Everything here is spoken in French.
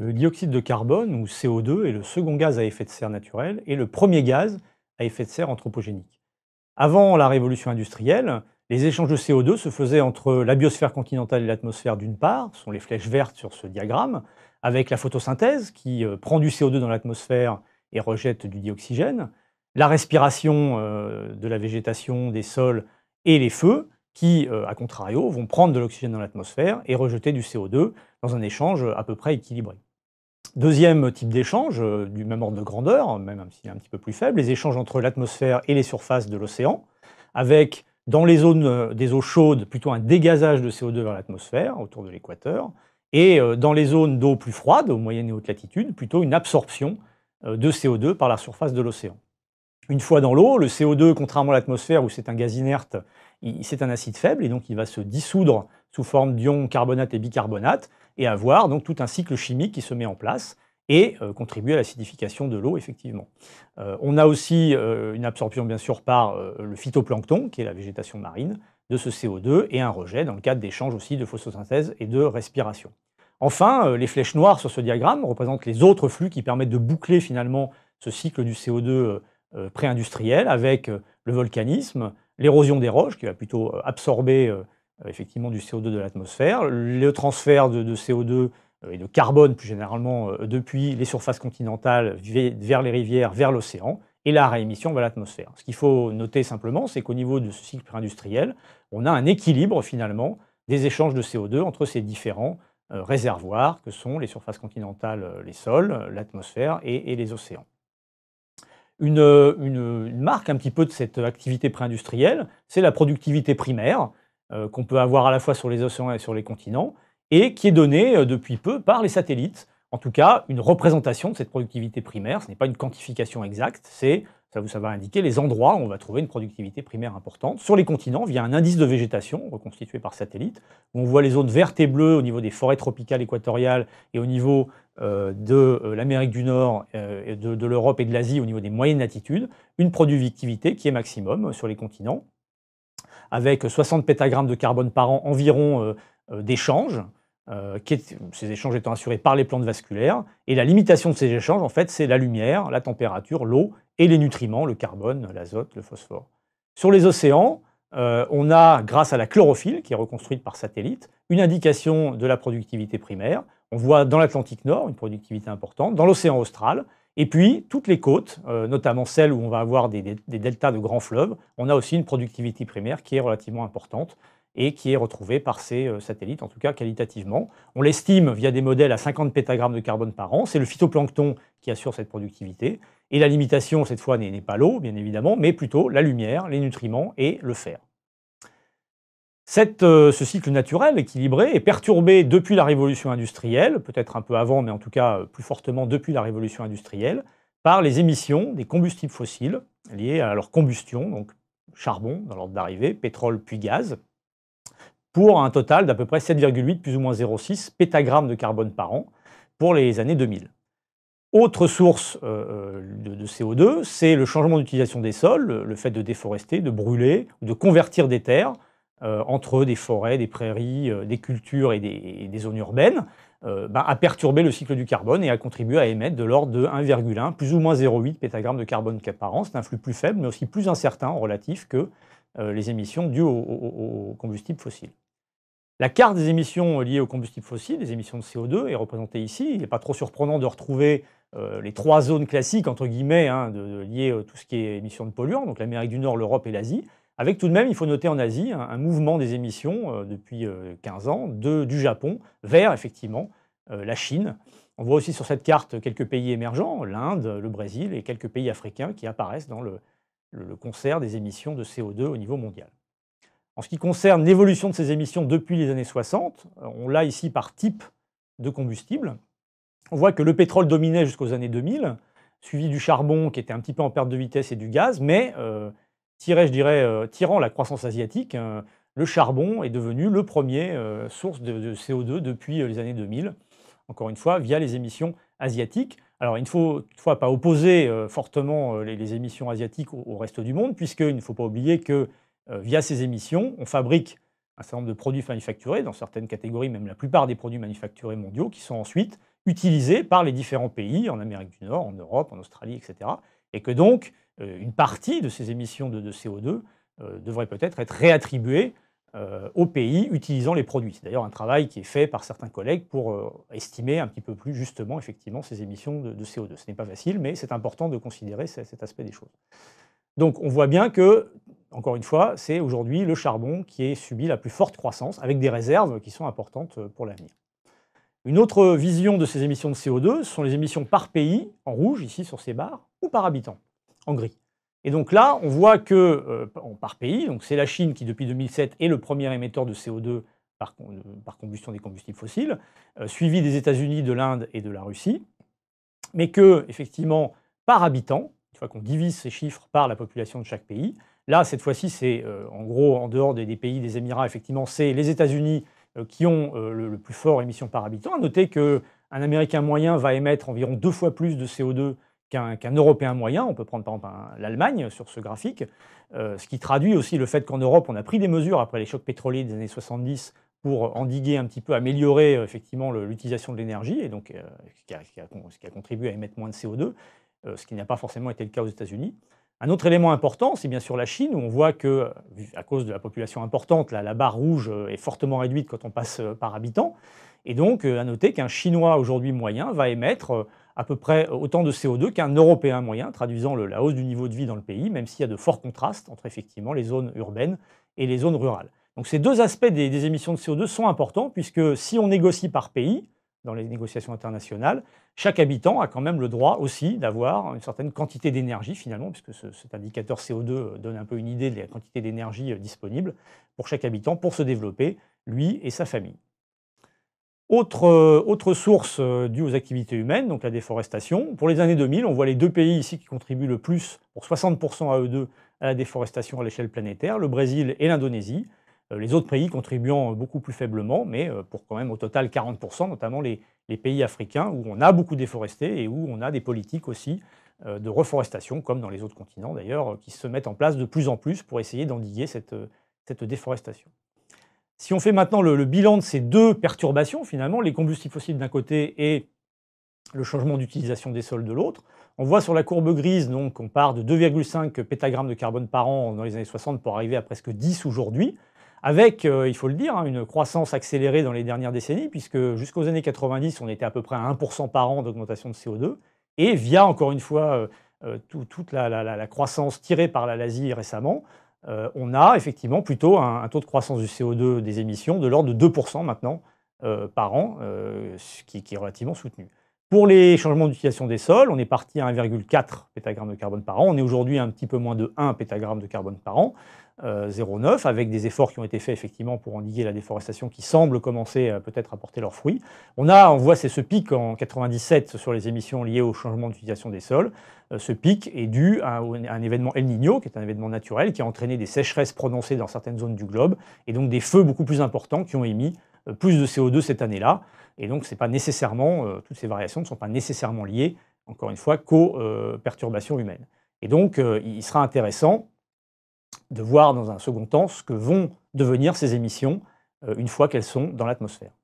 Le euh, dioxyde de carbone, ou CO2, est le second gaz à effet de serre naturel et le premier gaz à effet de serre anthropogénique. Avant la révolution industrielle, les échanges de CO2 se faisaient entre la biosphère continentale et l'atmosphère d'une part, ce sont les flèches vertes sur ce diagramme, avec la photosynthèse qui euh, prend du CO2 dans l'atmosphère et rejette du dioxygène, la respiration euh, de la végétation, des sols et les feux qui, à contrario, vont prendre de l'oxygène dans l'atmosphère et rejeter du CO2 dans un échange à peu près équilibré. Deuxième type d'échange, euh, du même ordre de grandeur, même s'il est un petit peu plus faible, les échanges entre l'atmosphère et les surfaces de l'océan, avec dans les zones euh, des eaux chaudes plutôt un dégazage de CO2 vers l'atmosphère autour de l'équateur, et euh, dans les zones d'eau plus froide, aux moyennes et hautes latitudes, plutôt une absorption de CO2 par la surface de l'océan. Une fois dans l'eau, le CO2, contrairement à l'atmosphère où c'est un gaz inerte, c'est un acide faible et donc il va se dissoudre sous forme d'ions carbonate et bicarbonate, et avoir donc tout un cycle chimique qui se met en place et euh, contribue contribuer à l'acidification de l'eau, effectivement. Euh, on a aussi euh, une absorption, bien sûr, par le phytoplancton, qui est la végétation marine, de ce CO2, et un rejet dans le cadre d'échanges aussi de photosynthèse et de respiration. Enfin, les flèches noires sur ce diagramme représentent les autres flux qui permettent de boucler finalement ce cycle du CO2 pré-industriel avec le volcanisme, l'érosion des roches, qui va plutôt absorber euh, effectivement du CO2 de l'atmosphère, le transfert de, CO2 euh, et de carbone plus généralement euh, depuis les surfaces continentales vers les rivières, vers l'océan, et la réémission vers l'atmosphère. Ce qu'il faut noter simplement, c'est qu'au niveau de ce cycle industriel, on a un équilibre finalement des échanges de CO2 entre ces différents réservoirs que sont les surfaces continentales, les sols, l'atmosphère et, les océans. une, marque un petit peu de cette activité pré-industrielle, c'est la productivité primaire, euh, qu'on peut avoir à la fois sur les océans et sur les continents, et qui est donnée euh, depuis peu par les satellites. En tout cas, une représentation de cette productivité primaire, ce n'est pas une quantification exacte, c'est ça, vous va indiquer les endroits où on va trouver une productivité primaire importante. Sur les continents, via un indice de végétation reconstitué par satellite, on voit les zones vertes et bleues au niveau des forêts tropicales équatoriales et au niveau euh, de l'Amérique du Nord, de l'Europe et de l'Asie au niveau des moyennes latitudes, une productivité qui est maximum sur les continents avec 60 pétagrammes de carbone par an environ euh, euh, d'échanges, euh, ces échanges étant assurés par les plantes vasculaires. Et la limitation de ces échanges, en fait, c'est la lumière, la température, l'eau et les nutriments, le carbone, l'azote, le phosphore. Sur les océans, on a, grâce à la chlorophylle, qui est reconstruite par satellite, une indication de la productivité primaire. On voit dans l'Atlantique Nord une productivité importante, dans l'océan austral, et puis, toutes les côtes, euh, notamment celles où on va avoir des, deltas de grands fleuves, on a aussi une productivité primaire qui est relativement importante et qui est retrouvée par ces euh, satellites, en tout cas qualitativement. On l'estime via des modèles à 50 pétagrammes de carbone par an. C'est le phytoplancton qui assure cette productivité. Et la limitation, cette fois, n'est pas l'eau, bien évidemment, mais plutôt la lumière, les nutriments et le fer. Euh, ce cycle naturel équilibré est perturbé depuis la révolution industrielle, peut-être un peu avant, mais en tout cas euh, plus fortement depuis la révolution industrielle, par les émissions des combustibles fossiles liés à leur combustion, donc charbon dans l'ordre d'arrivée, pétrole puis gaz, pour un total d'à peu près 7,8 plus ou moins 0,6 pétagrammes de carbone par an pour les années 2000. Autre source euh, de, CO2, c'est le changement d'utilisation des sols, le, le fait de déforester, de brûler, ou de convertir des terres euh, entre des forêts, des prairies, euh, des cultures et des, zones urbaines, euh, bah, a perturbé le cycle du carbone et a contribué à émettre de l'ordre de 1,1, plus ou moins 0,8 pétagramme de carbone par an. C'est un flux plus faible, mais aussi plus incertain en relatif que les émissions dues aux au, combustibles fossiles. La carte des émissions liées aux combustibles fossiles, des émissions de CO2, est représentée ici. Il n'est pas trop surprenant de retrouver les trois zones classiques, entre guillemets, hein, liées à tout ce qui est émissions de polluants, donc l'Amérique du Nord, l'Europe et l'Asie, avec tout de même, il faut noter en Asie un, mouvement des émissions euh, depuis 15 euh, ans du Japon vers effectivement euh, la Chine. On voit aussi sur cette carte quelques pays émergents, l'Inde, le Brésil et quelques pays africains qui apparaissent dans le, concert des émissions de CO2 au niveau mondial. En ce qui concerne l'évolution de ces émissions depuis les années 60, on l'a ici par type de combustible. On voit que le pétrole dominait jusqu'aux années 2000, suivi du charbon qui était un petit peu en perte de vitesse et du gaz, mais euh, tirant la croissance asiatique, euh, le charbon est devenu le premier euh, source de, CO2 depuis les années 2000, encore une fois, via les émissions asiatiques. Alors, il ne faut toutefois pas opposer fortement les, émissions asiatiques au, au, reste du monde, puisqu'il ne faut pas oublier que, via ces émissions, on fabrique un certain nombre de produits manufacturés, dans certaines catégories, même la plupart des produits manufacturés mondiaux, qui sont ensuite utilisés par les différents pays, en Amérique du Nord, en Europe, en Australie, etc et que donc euh, une partie de ces émissions de, CO2 euh, devrait peut-être être réattribuée euh, aux pays utilisant les produits. C'est d'ailleurs un travail qui est fait par certains collègues pour estimer un petit peu plus justement effectivement ces émissions de, de CO2. Ce n'est pas facile, mais c'est important de considérer cet aspect des choses. Donc on voit bien que, encore une fois, c'est aujourd'hui le charbon qui est subi la plus forte croissance, avec des réserves qui sont importantes pour l'avenir. Une autre vision de ces émissions de CO2, ce sont les émissions par pays, en rouge ici sur ces barres, ou par habitant, en gris. Et donc là, on voit que euh, par pays, donc c'est la Chine qui depuis 2007 est le premier émetteur de CO2 euh, par, combustion des combustibles fossiles, euh, suivi des États-Unis, de l'Inde et de la Russie, mais que effectivement par habitant, une fois qu'on divise ces chiffres par la population de chaque pays, là cette fois-ci c'est en gros en dehors des pays des Émirats, effectivement c'est les États-Unis, euh, qui ont euh, le, plus fort émission par habitant. À noter qu'un Américain moyen va émettre environ deux fois plus de CO2 qu'un Européen moyen. On peut prendre par exemple l'Allemagne sur ce graphique, euh, ce qui traduit aussi le fait qu'en Europe, on a pris des mesures après les chocs pétroliers des années 70 pour endiguer un petit peu, améliorer effectivement l'utilisation de l'énergie, et donc ce, qui a, contribué à émettre moins de CO2, ce qui n'a pas forcément été le cas aux États-Unis. Un autre élément important, c'est bien sûr la Chine, où on voit que, euh, à cause de la population importante, la, barre rouge euh, est fortement réduite quand on passe euh, par habitant. Et donc, à noter qu'un Chinois aujourd'hui moyen va émettre à peu près autant de CO2 qu'un Européen moyen, traduisant la hausse du niveau de vie dans le pays, même s'il y a de forts contrastes entre effectivement les zones urbaines et les zones rurales. Donc ces deux aspects des émissions de CO2 sont importants, puisque si on négocie par pays, dans les négociations internationales, chaque habitant a quand même le droit aussi d'avoir une certaine quantité d'énergie finalement, puisque cet indicateur CO2 euh, donne un peu une idée de la quantité d'énergie euh, disponible pour chaque habitant pour se développer, lui et sa famille. Autre, euh, autre source due aux activités humaines, donc la déforestation. Pour les années 2000, on voit les deux pays ici qui contribuent le plus, pour 60% à e à la déforestation à l'échelle planétaire, le Brésil et l'Indonésie. Euh, les autres pays contribuant euh, beaucoup plus faiblement, mais euh, pour quand même au total 40%, notamment les, pays africains où on a beaucoup déforesté et où on a des politiques aussi de reforestation, comme dans les autres continents d'ailleurs, qui se mettent en place de plus en plus pour essayer d'endiguer cette, déforestation. Si on fait maintenant le, bilan de ces deux perturbations, finalement, les combustibles fossiles d'un côté et le changement d'utilisation des sols de l'autre, on voit sur la courbe grise donc, part de 2,5 pétagrammes de carbone par an dans les années 60 pour arriver à presque 10 aujourd'hui avec, euh, il faut le dire, hein, une croissance accélérée dans les dernières décennies, puisque jusqu'aux années 90, on était à peu près à 1% par an d'augmentation de CO2, et via, encore une fois, euh, euh, toute la, croissance tirée par l'Asie récemment, on a effectivement plutôt un, taux de croissance du CO2 des émissions de l'ordre de 2% maintenant par an, ce qui est relativement soutenu. Pour les changements d'utilisation des sols, on est parti à 1,4 pétagramme de carbone par an. On est aujourd'hui à un petit peu moins de 1 pétagramme de carbone par an, 0,9, euh, avec des efforts qui ont été faits effectivement pour endiguer la déforestation qui semble commencer euh, peut-être à porter leurs fruits. On a, on voit, c'est ce pic en 97 sur les émissions liées au changement d'utilisation des sols. Euh, ce pic est dû à, à un, événement El Niño, qui est un événement naturel, qui a entraîné des sécheresses prononcées dans certaines zones du globe, et donc des feux beaucoup plus importants qui ont émis euh, plus de CO2 cette année-là. Et donc, pas nécessairement, euh, toutes ces variations ne sont pas nécessairement liées, encore une fois, qu'aux euh, perturbations humaines. Et donc, il sera intéressant de voir dans un second temps ce que vont devenir ces émissions une fois qu'elles sont dans l'atmosphère.